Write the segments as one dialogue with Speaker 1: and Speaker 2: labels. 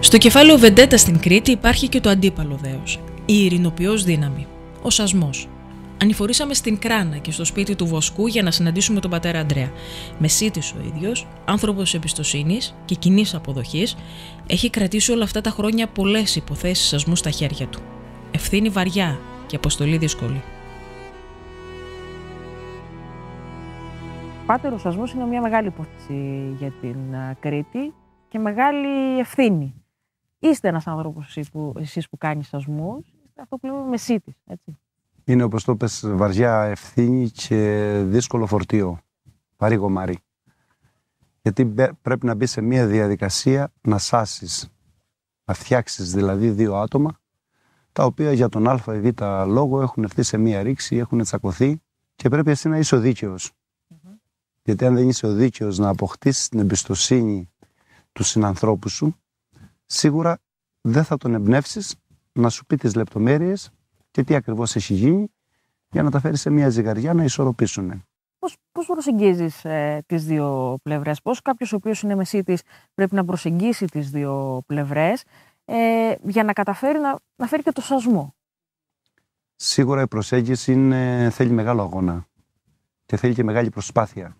Speaker 1: Στο κεφάλαιο Βεντέτα στην Κρήτη υπάρχει και το αντίπαλο δέος, η ειρηνοποιός δύναμη, ο σασμός. Ανηφορήσαμε στην Κράνα και στο σπίτι του Βοσκού για να συναντήσουμε τον πατέρα Αντρέα. Μεσίτη ο ίδιος, άνθρωπος εμπιστοσύνης και κοινής αποδοχής, έχει κρατήσει όλα αυτά τα χρόνια πολλές υποθέσεις σασμού στα χέρια του. Ευθύνη βαριά και αποστολή δύσκολη. Πάτερο σασμός είναι μια μεγάλη υπόθεση για την ε, Κρήτη και μεγάλη ευθύνη είστε ένας άνθρωπος που, εσείς που κάνεις σασμού, είστε αυτό που λέμε μεσίτης.
Speaker 2: Είναι όπως το πες, βαριά ευθύνη και δύσκολο φορτίο. Βαρύ γομάρι. Γιατί πρέπει να μπεις σε μια διαδικασία να σάσεις, να φτιάξεις δηλαδή δύο άτομα τα οποία για τον Α ή Β λόγο έχουν έρθει σε μία ρήξη, έχουν τσακωθεί και πρέπει εσύ να είσαι ο δίκαιος. Mm-hmm. Γιατί αν δεν είσαι ο δίκαιος να αποκτήσεις την εμπιστοσύνη του συνανθρώπου σου, σίγουρα δεν θα τον εμπνεύσεις να σου πει τις λεπτομέρειες και τι ακριβώς έχει γίνει για να τα φέρεις σε μια ζυγαριά να ισορροπήσουν.
Speaker 1: Πώς πώς προσεγγίζεις ε, τις δύο πλευρές, Πώς κάποιος ο οποίος είναι μεσίτη πρέπει να προσεγγίσει τις δύο πλευρές ε, για να καταφέρει να, να φέρει και το σασμό.
Speaker 2: Σίγουρα η προσέγγιση είναι, θέλει μεγάλο αγώνα και θέλει και μεγάλη προσπάθεια.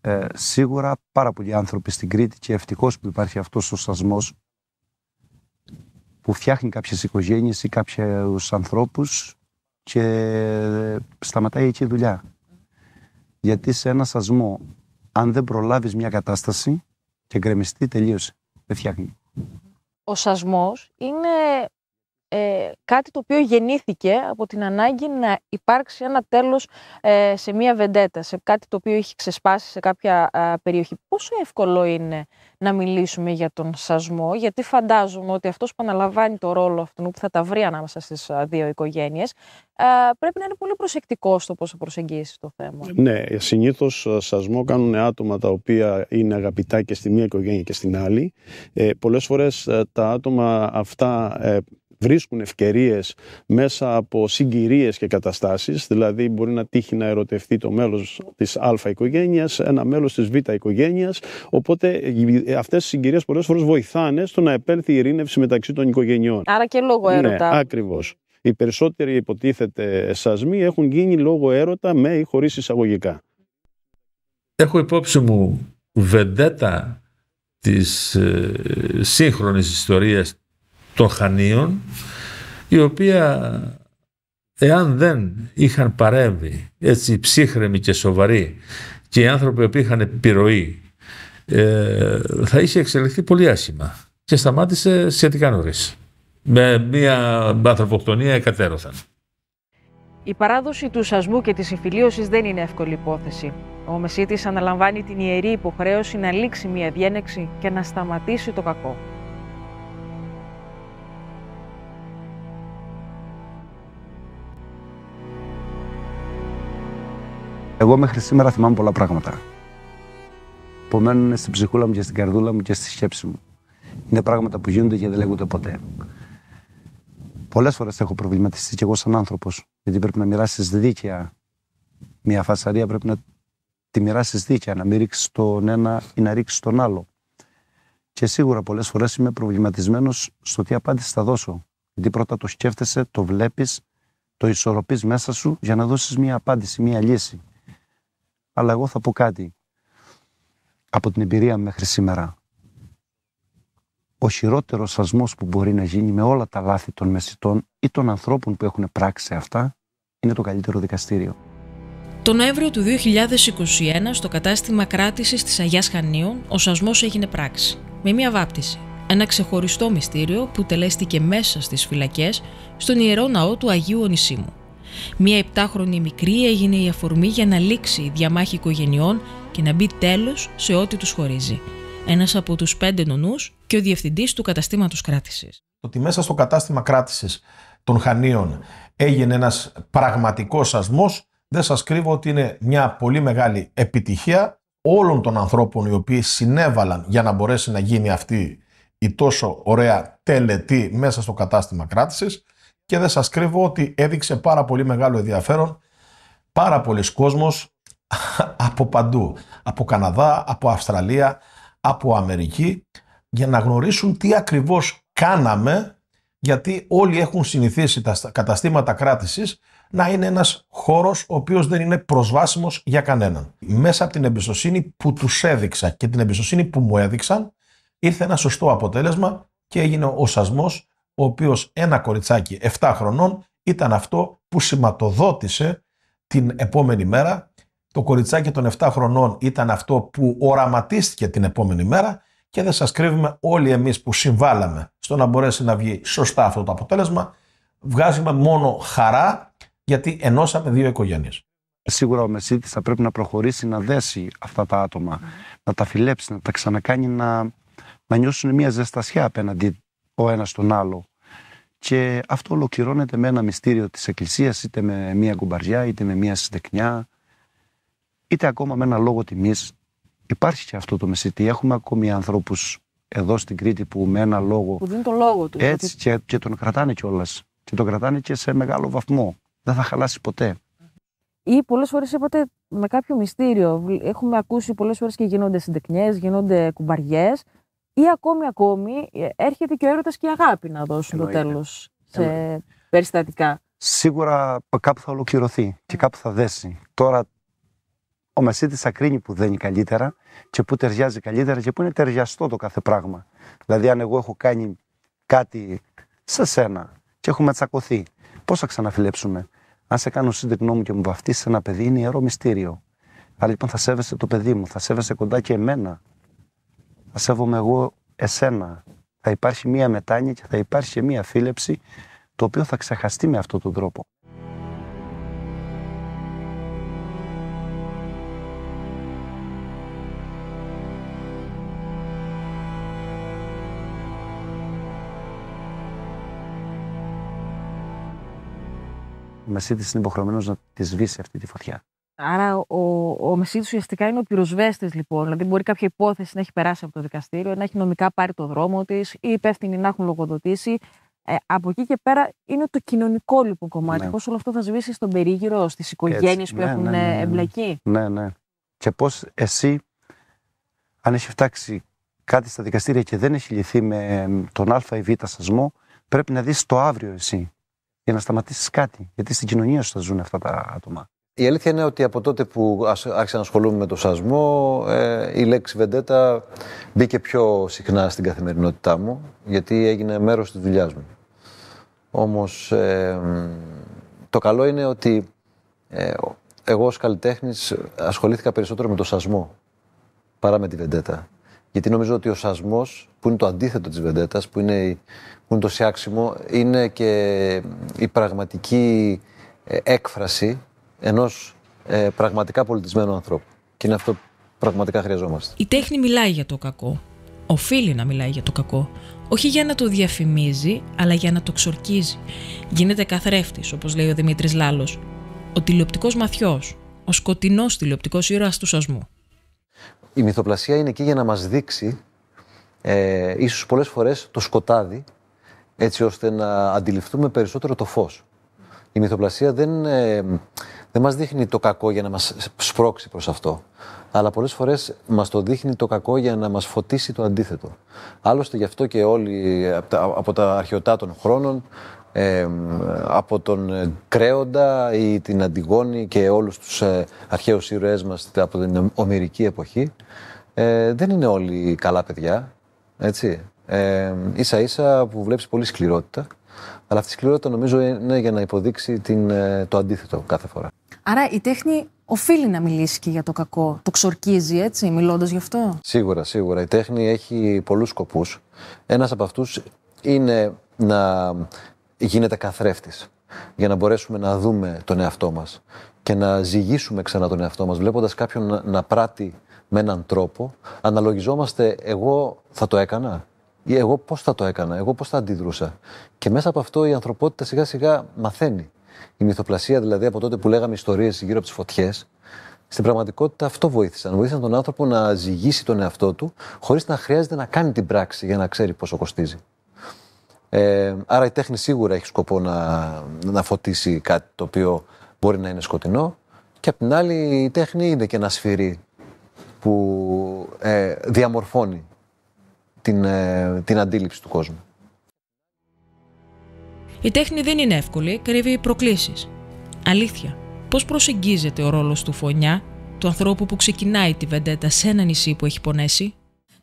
Speaker 2: Ε, σίγουρα πάρα πολλοί άνθρωποι στην Κρήτη και ευτυχώς που υπάρχει αυτός ο σασμός που φτιάχνει κάποιες οικογένειες ή κάποιους ανθρώπους και σταματάει εκεί η δουλειά. Γιατί σε ένα σασμό αν δεν προλάβεις μια κατάσταση και γκρεμιστεί, τελείωσε. Δεν φτιάχνει.
Speaker 1: Ο σασμός είναι ε, κάτι το οποίο γεννήθηκε από την ανάγκη να υπάρξει ένα τέλος ε, σε μία βεντέτα, σε κάτι το οποίο έχει ξεσπάσει σε κάποια περιοχή. Πόσο εύκολο είναι να μιλήσουμε για τον σασμό, γιατί φαντάζομαι ότι αυτός που αναλαμβάνει το ρόλο αυτού που θα τα βρει ανάμεσα στις δύο οικογένειες, πρέπει να είναι πολύ προσεκτικό στο πώς θα προσεγγίσει το θέμα.
Speaker 3: Ναι, συνήθως σασμό κάνουν άτομα τα οποία είναι αγαπητά και στη μία οικογένεια και στην άλλη. Ε, πολλές φορές ε, τα άτομα αυτά ε, βρίσκουν ευκαιρίες μέσα από συγκυρίες και καταστάσεις, δηλαδή μπορεί να τύχει να ερωτευτεί το μέλος της α οικογένειας, ένα μέλος της β οικογένειας, οπότε αυτές οι συγκυρίες πολλές φορές βοηθάνε στο να επέλθει η ειρήνευση μεταξύ των οικογενειών.
Speaker 1: Άρα και λόγω ναι, έρωτα. Ναι,
Speaker 3: ακριβώς. Οι περισσότεροι υποτίθεται σασμοί έχουν γίνει λόγω έρωτα με ή χωρίς εισαγωγικά.
Speaker 4: Έχω υπόψη μου βεντέτα της ε, σύγχρονης των Χανίων η οποία εάν δεν είχαν παρέμβει έτσι ψύχρεμοι και σοβαροί και οι άνθρωποι που είχαν επιρροή ε, θα είχε εξελιχθεί πολύ άσχημα και σταμάτησε σχετικά νωρίς. Με μια ανθρωποκτονία εκατέρωθαν.
Speaker 1: Η παράδοση του σασμού και της συμφιλίωσης δεν είναι εύκολη υπόθεση. Ο Μεσίτης αναλαμβάνει την ιερή υποχρέωση να λήξει μια διένεξη και να σταματήσει το κακό.
Speaker 2: Εγώ μέχρι σήμερα θυμάμαι πολλά πράγματα που μένουν στην ψυχούλα μου και στην καρδούλα μου και στη σκέψη μου. Είναι πράγματα που γίνονται και δεν λέγονται ποτέ. Πολλές φορές έχω προβληματιστεί κι εγώ σαν άνθρωπος, γιατί πρέπει να μοιράσεις δίκαια μια φασαρία, πρέπει να τη μοιράσεις δίκαια, να μην ρίξεις τον ένα ή να ρίξεις τον άλλο. Και σίγουρα πολλές φορές είμαι προβληματισμένος στο τι απάντηση θα δώσω. Γιατί πρώτα το σκέφτεσαι, το βλέπεις, το ισορροπείς μέσα σου για να δώσεις μια απάντηση, μια λύση αλλά εγώ θα πω κάτι από την εμπειρία μέχρι σήμερα. Ο χειρότερος σασμός που μπορεί να γίνει με όλα τα λάθη των μεσητών ή των ανθρώπων που έχουν πράξει αυτά είναι το καλύτερο δικαστήριο.
Speaker 1: Το Νοέμβριο του 2021, στο κατάστημα κράτησης της Αγία Χανίων, ο σασμός έγινε πράξη. Με μία βάπτιση. Ένα ξεχωριστό μυστήριο που τελέστηκε μέσα στις φυλακές στον ιερό ναό του Αγίου Ονισίμου. Μία 7χρονη μικρή έγινε η αφορμή για να λήξει η διαμάχη οικογενειών και να μπει τέλος σε ό,τι τους χωρίζει. Ένας από τους πέντε νονούς και ο διευθυντής του καταστήματος κράτησης.
Speaker 5: Ότι μέσα στο κατάστημα κράτησης των Χανίων έγινε ένας πραγματικός σασμός, δεν σας κρύβω ότι είναι μια πολύ μεγάλη επιτυχία όλων των ανθρώπων οι οποίοι συνέβαλαν για να μπορέσει να γίνει αυτή η τόσο ωραία τελετή μέσα στο κατάστημα κράτησης και δεν σας κρύβω ότι έδειξε πάρα πολύ μεγάλο ενδιαφέρον πάρα πολλοί κόσμος από παντού, από Καναδά, από Αυστραλία, από Αμερική για να γνωρίσουν τι ακριβώς κάναμε γιατί όλοι έχουν συνηθίσει τα καταστήματα κράτησης να είναι ένας χώρος ο οποίος δεν είναι προσβάσιμος για κανέναν. Μέσα από την εμπιστοσύνη που τους έδειξα και την εμπιστοσύνη που μου έδειξαν ήρθε ένα σωστό αποτέλεσμα και έγινε ο σασμός ο οποίος ένα κοριτσάκι 7 χρονών ήταν αυτό που σηματοδότησε την επόμενη μέρα. Το κοριτσάκι των 7 χρονών ήταν αυτό που οραματίστηκε την επόμενη μέρα και δεν σας κρύβουμε όλοι εμείς που συμβάλαμε στο να μπορέσει να βγει σωστά αυτό το αποτέλεσμα. Βγάζουμε μόνο χαρά γιατί ενώσαμε
Speaker 2: δύο οικογένειες. Σίγουρα ο Μεσίτης θα πρέπει να προχωρήσει να δέσει αυτά τα άτομα, ναι. να τα φιλέψει, να τα ξανακάνει να, να νιώσουν μια ζεστασιά απέναντι ο ένας τον άλλο. Και αυτό ολοκληρώνεται με ένα μυστήριο της Εκκλησίας, είτε με μία κουμπαριά, είτε με μία συντεκνιά, είτε ακόμα με ένα λόγο τιμής. Υπάρχει και αυτό το μεσητή. Έχουμε ακόμη ανθρώπους εδώ στην Κρήτη που με ένα λόγο... Που
Speaker 1: δίνουν τον λόγο τους. Έτσι
Speaker 2: και, και τον κρατάνε κιόλας. Και τον κρατάνε και σε μεγάλο βαθμό. Δεν θα χαλάσει ποτέ.
Speaker 1: Ή πολλές φορές είπατε με κάποιο μυστήριο. Έχουμε ακούσει πολλές φορές και γίνονται συντεκνιέ, γίνονται κουμπαριές ή ακόμη ακόμη ε, έρχεται και ο έρωτας και η αγάπη να δώσουν Εννοείται. το τέλος σε Εννοείται. περιστατικά.
Speaker 2: Σίγουρα κάπου θα ολοκληρωθεί και ναι. κάπου θα δέσει. Τώρα ο μεσίτης θα κρίνει που δένει καλύτερα και που ταιριάζει καλύτερα και που είναι ταιριαστό το κάθε πράγμα. Δηλαδή αν εγώ έχω κάνει κάτι σε σένα και έχουμε τσακωθεί, πώς θα ξαναφιλέψουμε. Αν σε κάνω σύντριπνό μου και μου βαφτίσεις ένα παιδί, είναι ιερό μυστήριο. Άρα λοιπόν θα σέβεσαι το παιδί μου, θα σέβεσαι κοντά και εμένα θα σέβομαι εγώ εσένα. Θα υπάρχει μία μετάνοια και θα υπάρχει και μία φίλεψη το οποίο θα ξεχαστεί με αυτόν τον τρόπο. Μεσίδης είναι υποχρεωμένος να τη σβήσει αυτή τη φωτιά.
Speaker 1: Άρα ο, ο ουσιαστικά είναι ο πυροσβέστης, λοιπόν. Δηλαδή, μπορεί κάποια υπόθεση να έχει περάσει από το δικαστήριο, να έχει νομικά πάρει το δρόμο της, ή υπεύθυνοι να έχουν λογοδοτήσει. Ε, από εκεί και πέρα είναι το κοινωνικό λοιπόν κομμάτι. Ναι. Πώς όλο αυτό θα σβήσει στον περίγυρο, στις οικογένειες που ναι, έχουν ναι, ναι, ε, ναι, ναι, εμπλακεί.
Speaker 2: Ναι, ναι. Και πώς εσύ, αν έχει φτάξει κάτι στα δικαστήρια και δεν έχει λυθεί με τον Α ή Β σασμό, πρέπει να δεις το αύριο εσύ για να σταματήσεις κάτι. Γιατί στην κοινωνία σου θα ζουν αυτά τα άτομα.
Speaker 6: Η αλήθεια είναι ότι από τότε που άρχισα να ασχολούμαι με το σασμό, ε, η λέξη βεντέτα μπήκε πιο συχνά στην καθημερινότητά μου, γιατί έγινε μέρος της δουλειάς μου. Όμως, ε, το καλό είναι ότι ε, εγώ ως καλλιτέχνης ασχολήθηκα περισσότερο με το σασμό, παρά με τη βεντέτα. Γιατί νομίζω ότι ο σασμός, που είναι το αντίθετο της βεντέτας, που είναι, που είναι το σιάξιμο, είναι και η πραγματική έκφραση Ενός ε, πραγματικά πολιτισμένου ανθρώπου. Και είναι αυτό που πραγματικά χρειαζόμαστε.
Speaker 1: Η τέχνη μιλάει για το κακό. Οφείλει να μιλάει για το κακό. Όχι για να το διαφημίζει, αλλά για να το ξορκίζει. Γίνεται καθρέφτης, όπως λέει ο Δημήτρης Λάλος. Ο τηλεοπτικός μαθιός. Ο σκοτεινός τηλεοπτικός ήρωας του σασμού.
Speaker 6: Η μυθοπλασία είναι εκεί για να μας δείξει, ε, ίσως πολλές φορές, το σκοτάδι, έτσι ώστε να αντιληφθούμε περισσότερο το φως. Η μυθοπλασία δεν. Ε, δεν μας δείχνει το κακό για να μας σπρώξει προς αυτό. Αλλά πολλές φορές μας το δείχνει το κακό για να μας φωτίσει το αντίθετο. Άλλωστε, γι' αυτό και όλοι από τα, από αρχαιοτά των χρόνων, από τον ε, Κρέοντα ή την Αντιγόνη και όλους τους ε, αρχαίους ήρωές μας από την ομυρική εποχή, ε, δεν είναι όλοι καλά παιδιά, έτσι. Ε, ίσα ίσα που βλέπεις πολύ σκληρότητα, αλλά αυτή η σκληρότητα νομίζω είναι για να υποδείξει την, ε, το αντίθετο κάθε φορά.
Speaker 1: Άρα η τέχνη οφείλει να μιλήσει και για το κακό. Το ξορκίζει, έτσι, μιλώντας γι' αυτό.
Speaker 6: Σίγουρα, σίγουρα. Η τέχνη έχει πολλούς σκοπούς. Ένας από αυτούς είναι να γίνεται καθρέφτης για να μπορέσουμε να δούμε τον εαυτό μας και να ζυγίσουμε ξανά τον εαυτό μας, βλέποντας κάποιον να, να πράττει με έναν τρόπο αναλογιζόμαστε εγώ θα το έκανα ή εγώ πώς θα το έκανα, εγώ πώς θα αντιδρούσα και μέσα από αυτό η ανθρωπότητα σιγά σιγά μαθαίνει η μυθοπλασία δηλαδή από τότε που λέγαμε ιστορίες γύρω από τις φωτιές, στην πραγματικότητα αυτό βοήθησαν. Βοήθησαν τον άνθρωπο να ζυγίσει τον εαυτό του, χωρίς να χρειάζεται να κάνει την πράξη για να ξέρει πόσο κοστίζει. Ε, άρα η τέχνη σίγουρα έχει σκοπό να, να φωτίσει κάτι το οποίο μπορεί να είναι σκοτεινό και απ' την άλλη η τέχνη είναι και ένα σφυρί που ε, διαμορφώνει την, ε, την αντίληψη του κόσμου.
Speaker 1: Η τέχνη δεν είναι εύκολη, κρύβει προκλήσεις. Αλήθεια, πώς προσεγγίζεται ο ρόλος του φωνιά, του ανθρώπου που ξεκινάει τη βεντέτα σε ένα νησί που έχει πονέσει.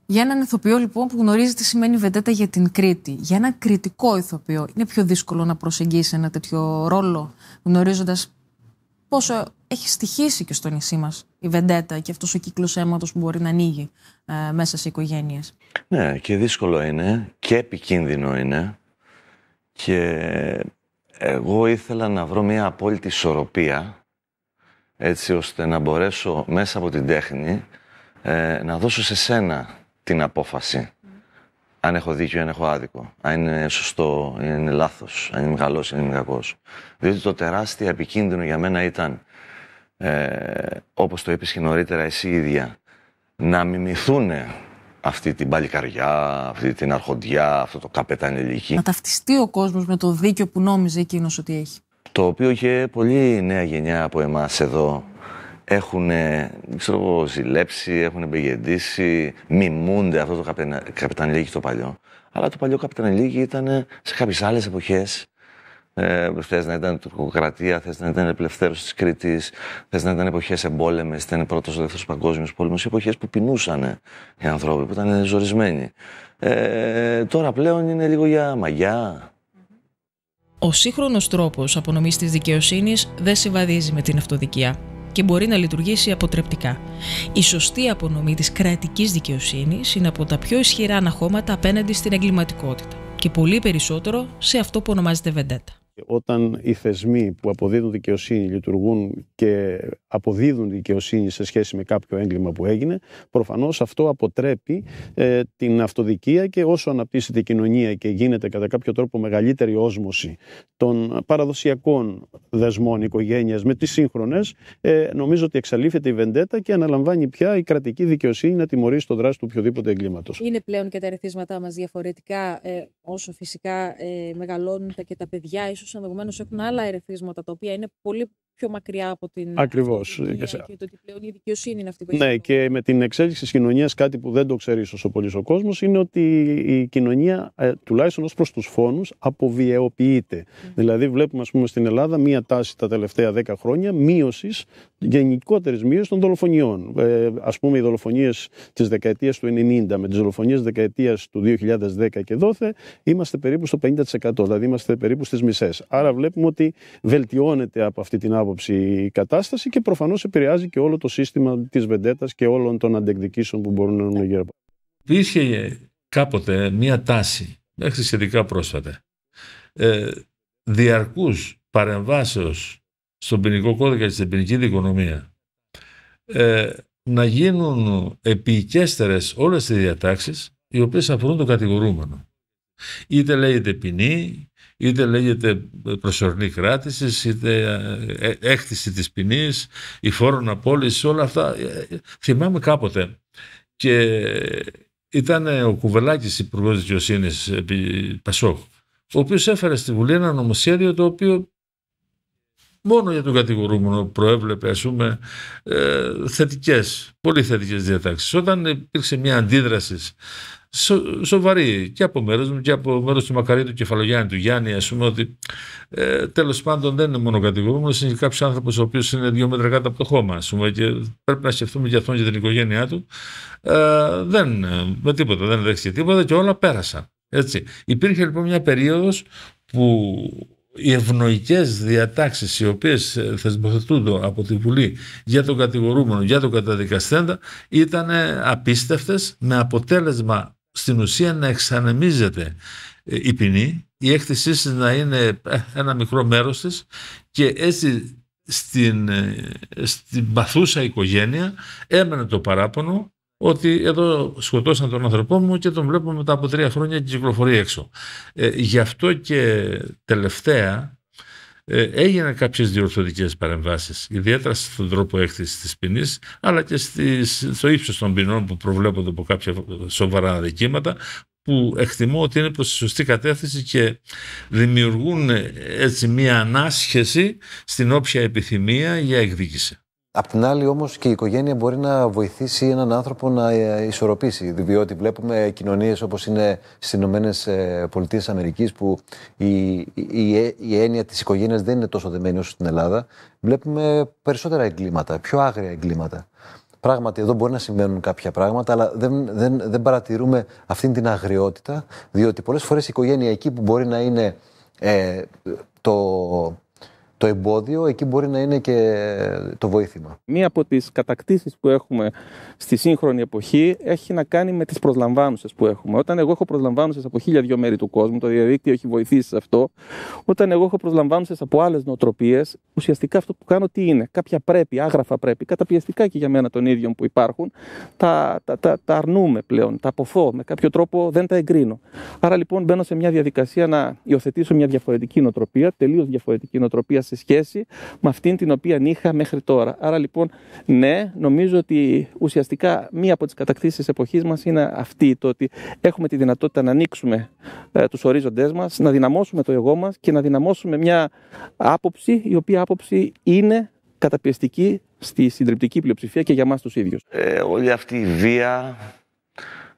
Speaker 1: Για έναν ηθοποιό λοιπόν που γνωρίζει τι σημαίνει βεντέτα για την Κρήτη, για έναν κριτικό ηθοποιό, είναι πιο δύσκολο να προσεγγίσει ένα τέτοιο ρόλο, γνωρίζοντας πόσο έχει στοιχήσει και στο νησί μας η βεντέτα και αυτός ο κύκλος αίματος που μπορεί να ανοίγει ε, μέσα σε οικογένειες.
Speaker 7: Ναι, και δύσκολο είναι και επικίνδυνο είναι. Και εγώ ήθελα να βρω μια απόλυτη ισορροπία, έτσι ώστε να μπορέσω μέσα από την τέχνη ε, να δώσω σε σένα την απόφαση. Αν έχω δίκιο ή αν έχω άδικο. Αν είναι σωστό αν είναι λάθος. Αν είναι μεγαλός ή αν είναι Διότι το τεράστιο επικίνδυνο για μένα ήταν, ε, όπως το είπες και νωρίτερα εσύ ίδια, να μιμηθούνε αυτή την παλικαριά, αυτή την αρχοντιά, αυτό το ηλίκη. Να
Speaker 1: ταυτιστεί ο κόσμος με το δίκιο που νόμιζε εκείνος ότι έχει.
Speaker 7: Το οποίο και πολλή νέα γενιά από εμάς εδώ. Έχουν ξέρω, ζηλέψει, έχουν μπεγεντήσει, μιμούνται αυτό το ηλίκη το παλιό. Αλλά το παλιό ηλίκη ήταν σε κάποιες άλλες εποχές ε, θες να ήταν τουρκοκρατία, θες να ήταν ελευθέρωση της Κρήτης, θες να ήταν εποχές εμπόλεμες, ήταν πρώτο ή δεύτερος παγκόσμιος πόλεμος, εποχές που πεινούσαν οι άνθρωποι, που ήταν ζορισμένοι. Ε, τώρα πλέον είναι λίγο για
Speaker 1: μαγιά. Ο σύγχρονος τρόπος απονομής της δικαιοσύνης δεν συμβαδίζει με την αυτοδικία και μπορεί να λειτουργήσει αποτρεπτικά. Η σωστή απονομή της κρατικής δικαιοσύνης είναι από τα πιο ισχυρά αναχώματα απέναντι στην εγκληματικότητα και πολύ περισσότερο σε αυτό που ονομάζεται βεντέτα.
Speaker 3: Όταν οι θεσμοί που αποδίδουν δικαιοσύνη λειτουργούν και αποδίδουν δικαιοσύνη σε σχέση με κάποιο έγκλημα που έγινε, προφανώς αυτό αποτρέπει ε, την αυτοδικία και όσο αναπτύσσεται η κοινωνία και γίνεται κατά κάποιο τρόπο μεγαλύτερη όσμωση των παραδοσιακών δεσμών οικογένειας με τις σύγχρονες, ε, νομίζω ότι εξαλείφεται η βεντέτα και αναλαμβάνει πια η κρατική δικαιοσύνη να τιμωρήσει το δράση του οποιοδήποτε εγκλήματος.
Speaker 1: Είναι πλέον και τα ερεθίσματά μας διαφορετικά, ε, όσο φυσικά μεγαλώνουν και τα παιδιά, ίσως ενδεχομένως έχουν άλλα ερεθίσματα τα οποία είναι πολύ πιο μακριά από την.
Speaker 3: Ακριβώς. Και το ότι
Speaker 1: πλέον η δικαιοσύνη είναι αυτή που Ναι,
Speaker 3: και με την εξέλιξη της κοινωνίας, κάτι που δεν το ξέρεις όσο πολύ ο κόσμος, είναι ότι η κοινωνία, ε, τουλάχιστον ως προς τους φόνους, αποβιαιοποιείται. Δηλαδή, βλέπουμε, ας πούμε, στην Ελλάδα μία τάση τα τελευταία 10 χρόνια μείωσης, γενικότερης μείωσης των δολοφονιών. Ε, ας πούμε, οι δολοφονίες της δεκαετίας του 90 με τις δολοφονίες δεκαετίας του 2010 και δόθε, είμαστε περίπου στο 50%. Δηλαδή, είμαστε περίπου στις μισές. Άρα, βλέπουμε ότι βελτιώνεται από αυτή την άποψη άποψη η κατάσταση και προφανώς επηρεάζει και όλο το σύστημα της βεντέτας και όλων των αντεκδικήσεων που μπορούν
Speaker 4: να είναι γύρω Υπήρχε κάποτε μία τάση, μέχρι σχετικά πρόσφατα, ε, διαρκούς παρεμβάσεως στον ποινικό κώδικα και στην ποινική δικονομία ε, να γίνουν επικέστερες όλες οι διατάξεις οι οποίες αφορούν τον κατηγορούμενο. Είτε λέγεται ποινή, είτε λέγεται προσωρινή κράτησης, είτε ε, ε, έκτιση της ποινής, η φόρων απόλυσης, όλα αυτά. Ε, θυμάμαι κάποτε και ήταν ο Κουβελάκης υπουργός δικαιοσύνης Πασόκ, ο οποίος έφερε στη Βουλή ένα νομοσχέδιο το οποίο μόνο για τον κατηγορούμενο προέβλεπε ας πούμε ε, θετικές, πολύ θετικές διατάξεις. Όταν υπήρξε μια αντίδραση σο, σοβαρή και από μέρος μου και από μέρος του Μακαρίτου Κεφαλογιάννη, του Γιάννη ας πούμε ότι ε, τέλος πάντων δεν είναι μόνο κατηγορούμενος, είναι κάποιος άνθρωπος ο οποίος είναι δύο μέτρα κάτω από το χώμα ας πούμε και πρέπει να σκεφτούμε για αυτόν και την οικογένειά του. Ε, δεν, με τίποτα, δεν δέχτηκε τίποτα και όλα πέρασαν. Έτσι. Υπήρχε λοιπόν μια περίοδος που οι ευνοϊκές διατάξεις οι οποίες ε, θεσμοθετούνται από τη Βουλή για τον κατηγορούμενο, για τον καταδικαστέντα, ήταν απίστευτες με αποτέλεσμα στην ουσία να εξανεμίζεται ε, η ποινή, η έκθεσή να είναι ε, ένα μικρό μέρος της και έτσι στην, στην παθούσα οικογένεια έμενε το παράπονο ότι εδώ σκοτώσαν τον άνθρωπό μου και τον βλέπω μετά από τρία χρόνια και κυκλοφορεί έξω. Ε, γι' αυτό και τελευταία ε, έγιναν κάποιες διορθωτικές παρεμβάσεις, ιδιαίτερα στον τρόπο έκθεσης της ποινής, αλλά και στις, στο ύψος των ποινών που προβλέπονται από κάποια σοβαρά αδικήματα, που εκτιμώ ότι είναι προς τη σωστή κατεύθυνση και δημιουργούν ε, έτσι μία ανάσχεση στην όποια επιθυμία για εκδίκηση.
Speaker 6: Απ' την άλλη όμως και η οικογένεια μπορεί να βοηθήσει έναν άνθρωπο να ε, ισορροπήσει διότι βλέπουμε κοινωνίες όπως είναι στις Ηνωμένες ε, Πολιτείες Αμερικής που η, η, η έννοια της οικογένειας δεν είναι τόσο δεμένη όσο στην Ελλάδα βλέπουμε περισσότερα εγκλήματα, πιο άγρια εγκλήματα. Πράγματι, εδώ μπορεί να συμβαίνουν κάποια πράγματα, αλλά δεν, δεν, δεν παρατηρούμε αυτήν την αγριότητα, διότι πολλές φορές η οικογένεια εκεί που μπορεί να είναι ε, το, το εμπόδιο, εκεί μπορεί να είναι και
Speaker 5: το βοήθημα. Μία από τις κατακτήσεις που έχουμε στη σύγχρονη εποχή έχει να κάνει με τις προσλαμβάνουσες που έχουμε. Όταν εγώ έχω προσλαμβάνουσες από χίλια δυο μέρη του κόσμου, το διαδίκτυο έχει βοηθήσει σε αυτό, όταν εγώ έχω προσλαμβάνουσες από άλλες νοοτροπίες, ουσιαστικά αυτό που κάνω τι είναι. Κάποια πρέπει, άγραφα πρέπει, καταπιεστικά και για μένα των ίδιων που υπάρχουν, τα, τα, τα, αρνούμε πλέον, τα αποθώ, με κάποιο τρόπο δεν τα εγκρίνω. Άρα λοιπόν μπαίνω σε μια διαδικασία να υιοθετήσω μια διαφορετική νοοτροπία, τελείως διαφορετική νοοτροπία σε σχέση με αυτήν την οποία είχα μέχρι τώρα. Άρα λοιπόν, ναι, νομίζω ότι ουσιαστικά μία από τις κατακτήσεις της εποχής μας είναι αυτή, το ότι έχουμε τη δυνατότητα να ανοίξουμε ε, τους ορίζοντές μας, να δυναμώσουμε το εγώ μας και να δυναμώσουμε μια άποψη, η οποία άποψη είναι
Speaker 7: καταπιεστική στη συντριπτική πλειοψηφία και για μας τους ίδιους. Ε, όλη αυτή η βία,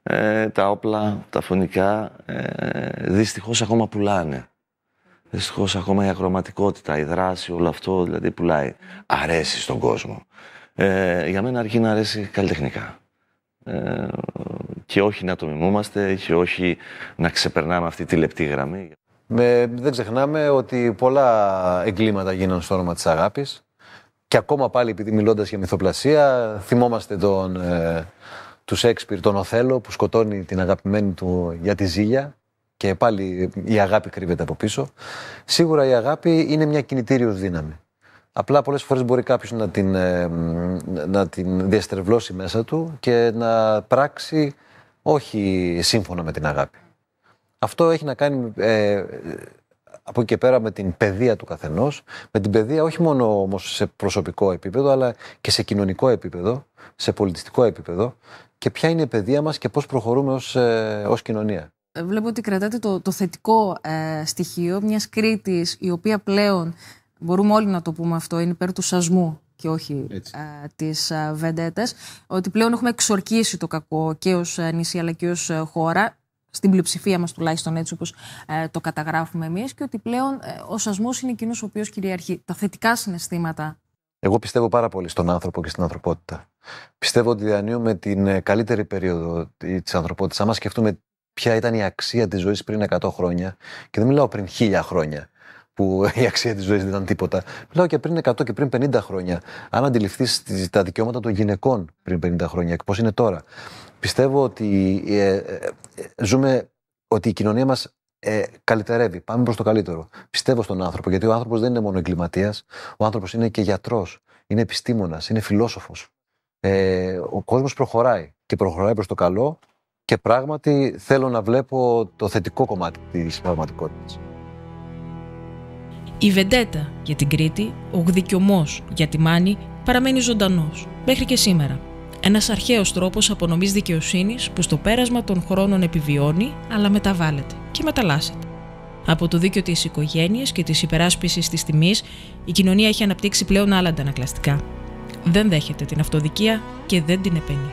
Speaker 7: ε, τα όπλα, τα φωνικά, ε, δυστυχώς ακόμα πουλάνε. Δυστυχώς ακόμα η ακροματικότητα, η δράση, όλο αυτό δηλαδή πουλάει. Αρέσει στον κόσμο. Ε, για μένα αρκεί να αρέσει καλλιτεχνικά. Ε, και όχι να το μιμούμαστε και όχι να ξεπερνάμε αυτή τη λεπτή γραμμή.
Speaker 6: Με, δεν ξεχνάμε ότι πολλά εγκλήματα γίνανε στο όνομα της αγάπης και ακόμα πάλι επειδή μιλώντας για μυθοπλασία θυμόμαστε τον, ε, τους Σέξπιρ, τον Οθέλο που σκοτώνει την αγαπημένη του για τη ζήλια και πάλι η αγάπη κρύβεται από πίσω. Σίγουρα η αγάπη είναι μια κινητήριο δύναμη. Απλά πολλές φορές μπορεί κάποιος να την, ε, να την διαστρεβλώσει μέσα του και να πράξει όχι σύμφωνα με την αγάπη. Αυτό έχει να κάνει ε, από εκεί και πέρα με την παιδεία του καθενός, με την παιδεία όχι μόνο όμως σε προσωπικό επίπεδο, αλλά και σε κοινωνικό επίπεδο, σε πολιτιστικό επίπεδο και ποια είναι η παιδεία μας και πώς προχωρούμε ως, ε, ως κοινωνία
Speaker 1: βλέπω ότι κρατάτε το, το θετικό ε, στοιχείο μιας Κρήτης η οποία πλέον, μπορούμε όλοι να το πούμε αυτό, είναι υπέρ του σασμού και όχι ε, τις ε, ότι πλέον έχουμε εξορκίσει το κακό και ως ε, νησί αλλά και ως χώρα, στην πλειοψηφία μας τουλάχιστον έτσι όπως το καταγράφουμε εμείς και ότι πλέον ο σασμός είναι εκείνος ο οποίος κυριαρχεί. Τα θετικά συναισθήματα
Speaker 6: εγώ πιστεύω πάρα πολύ στον άνθρωπο και στην ανθρωπότητα. Πιστεύω ότι διανύουμε την καλύτερη περίοδο της ανθρωπότητας. Αν σκεφτούμε ποια ήταν η αξία της ζωής πριν 100 χρόνια και δεν μιλάω πριν 1000 χρόνια που η αξία της ζωής δεν ήταν τίποτα. Μιλάω και πριν 100 και πριν 50 χρόνια. Αν αντιληφθείς τα δικαιώματα των γυναικών πριν 50 χρόνια και πώς είναι τώρα. Πιστεύω ότι ε, ε, ε, ζούμε, ότι η κοινωνία μας ε, καλυτερεύει. Πάμε προς το καλύτερο. Πιστεύω στον άνθρωπο, γιατί ο άνθρωπος δεν είναι μόνο εγκληματίας. Ο άνθρωπος είναι και γιατρός, είναι επιστήμονας, είναι φιλόσοφος. Ε, ο κόσμος προχωράει και προχωράει προς το καλό και πράγματι θέλω να βλέπω το θετικό κομμάτι της πραγματικότητας.
Speaker 1: Η Βεντέτα για την Κρήτη, ο Γδικιωμός για τη Μάνη παραμένει ζωντανός μέχρι και σήμερα. Ένας αρχαίος τρόπος απονομής δικαιοσύνης που στο πέρασμα των χρόνων επιβιώνει αλλά μεταβάλλεται και μεταλλάσσεται. Από το δίκαιο της οικογένειας και της υπεράσπισης της τιμής, η κοινωνία έχει αναπτύξει πλέον άλλα αντανακλαστικά. Δεν δέχεται την αυτοδικία και δεν την επένει.